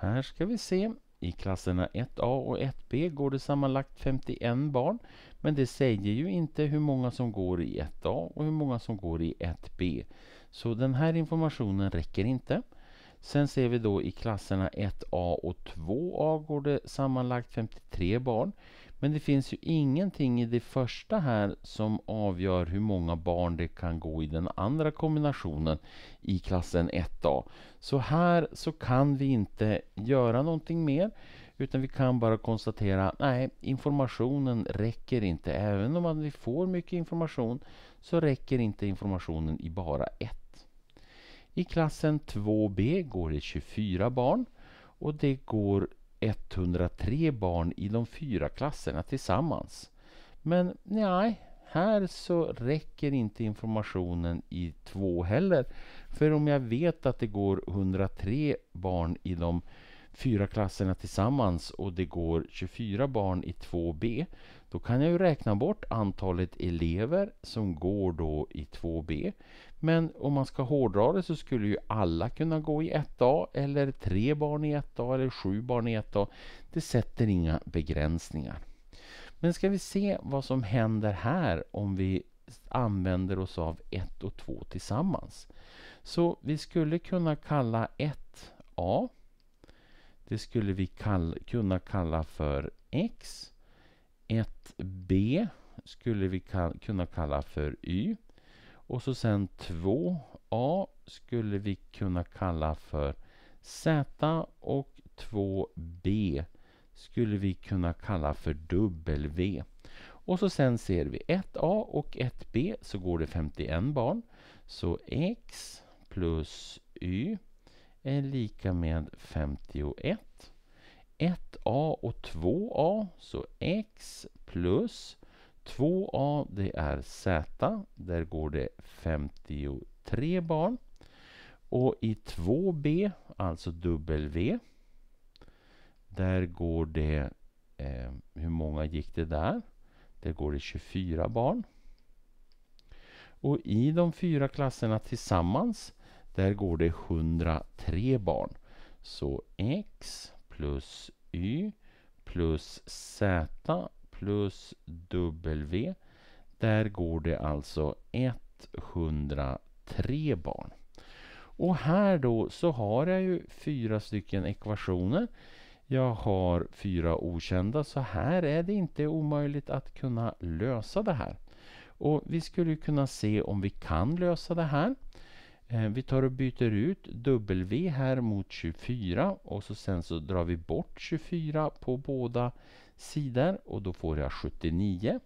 Här ska vi se. I klasserna 1A och 1B går det sammanlagt 51 barn. Men det säger ju inte hur många som går i 1A och hur många som går i 1B. Så den här informationen räcker inte. Sen ser vi då i klasserna 1A och 2A går det sammanlagt 53 barn. Men det finns ju ingenting i det första här som avgör hur många barn det kan gå i den andra kombinationen i klassen 1A. Så här så kan vi inte göra någonting mer utan vi kan bara konstatera nej, informationen räcker inte. Även om vi får mycket information så räcker inte informationen i bara ett. I klassen 2B går det 24 barn och det går 103 barn i de fyra klasserna tillsammans. Men nej, här så räcker inte informationen i två heller. För om jag vet att det går 103 barn i de fyra klasserna tillsammans och det går 24 barn i 2B då kan jag ju räkna bort antalet elever som går då i 2B. Men om man ska hårdra det så skulle ju alla kunna gå i 1A eller tre barn i 1A eller sju barn i 1A. Det sätter inga begränsningar. Men ska vi se vad som händer här om vi använder oss av 1 och 2 tillsammans. Så vi skulle kunna kalla 1A. Det skulle vi kall kunna kalla för X. 1b skulle vi kunna kalla för y. Och så sen 2a skulle vi kunna kalla för z och 2b skulle vi kunna kalla för W. Och så sen ser vi 1a och 1b så går det 51 barn. Så x plus y är lika med 51. 1 1a och 2a, så x plus 2a, det är z. Där går det 53 barn. Och i 2b, alltså W, där går det... Eh, hur många gick det där? Där går det 24 barn. Och i de fyra klasserna tillsammans, där går det 103 barn. Så x plus y plus z plus w. Där går det alltså 103 barn. Och här då så har jag ju fyra stycken ekvationer. Jag har fyra okända så här är det inte omöjligt att kunna lösa det här. Och vi skulle kunna se om vi kan lösa det här. Eh, vi tar och byter ut W här mot 24 och så sen så drar vi bort 24 på båda sidor och då får jag 79.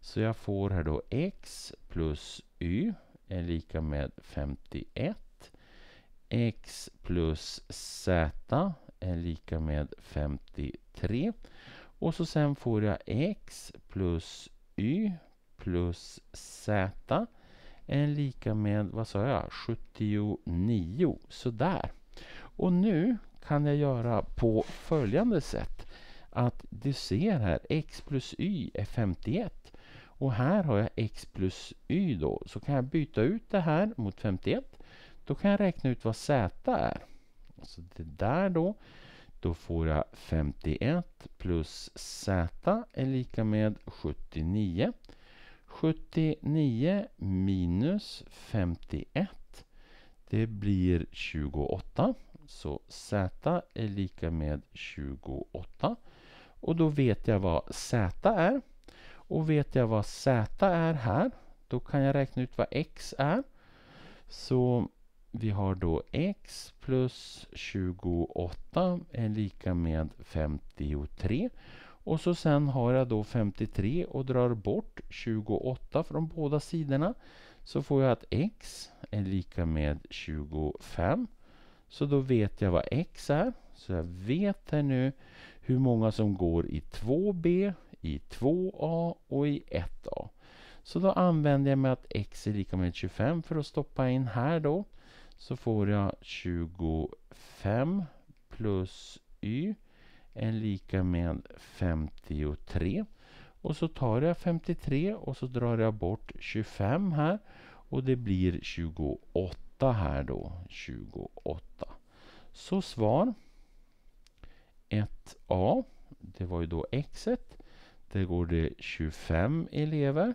Så jag får här då X plus Y är lika med 51. X plus Z är lika med 53. Och så sen får jag X plus Y plus Z är lika med, vad sa jag, 79. Sådär. Och nu kan jag göra på följande sätt. Att du ser här, x plus y är 51. Och här har jag x plus y då. Så kan jag byta ut det här mot 51. Då kan jag räkna ut vad z är. Så det där då. Då får jag 51 plus z är lika med 79. 79 minus 51 det blir 28. Så z är lika med 28. Och då vet jag vad z är. Och vet jag vad z är här, då kan jag räkna ut vad x är. Så vi har då x plus 28 är lika med 53. Och så sen har jag då 53 och drar bort 28 från båda sidorna. Så får jag att x är lika med 25. Så då vet jag vad x är. Så jag vet här nu hur många som går i 2b, i 2a och i 1a. Så då använder jag mig att x är lika med 25 för att stoppa in här då. Så får jag 25 plus y är lika med 53. Och så tar jag 53 och så drar jag bort 25 här och det blir 28 här då. 28. Så svar 1A, det var ju då x Där går det 25 elever.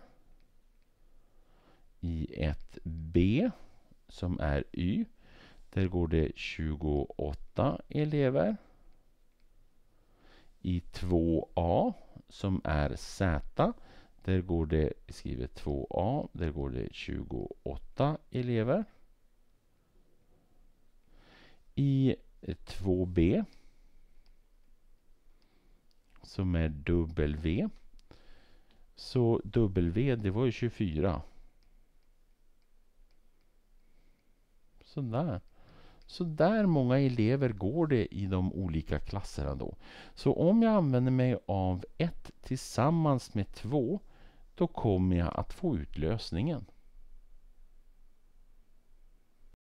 I 1B, som är y, där går det 28 elever. I 2a som är Z, där går det, skrivet 2a, där går det 28 elever. I 2b som är W. Så W, det var ju 24. Sådär. Så där många elever går det i de olika klasserna då. Så om jag använder mig av 1 tillsammans med 2 då kommer jag att få ut lösningen.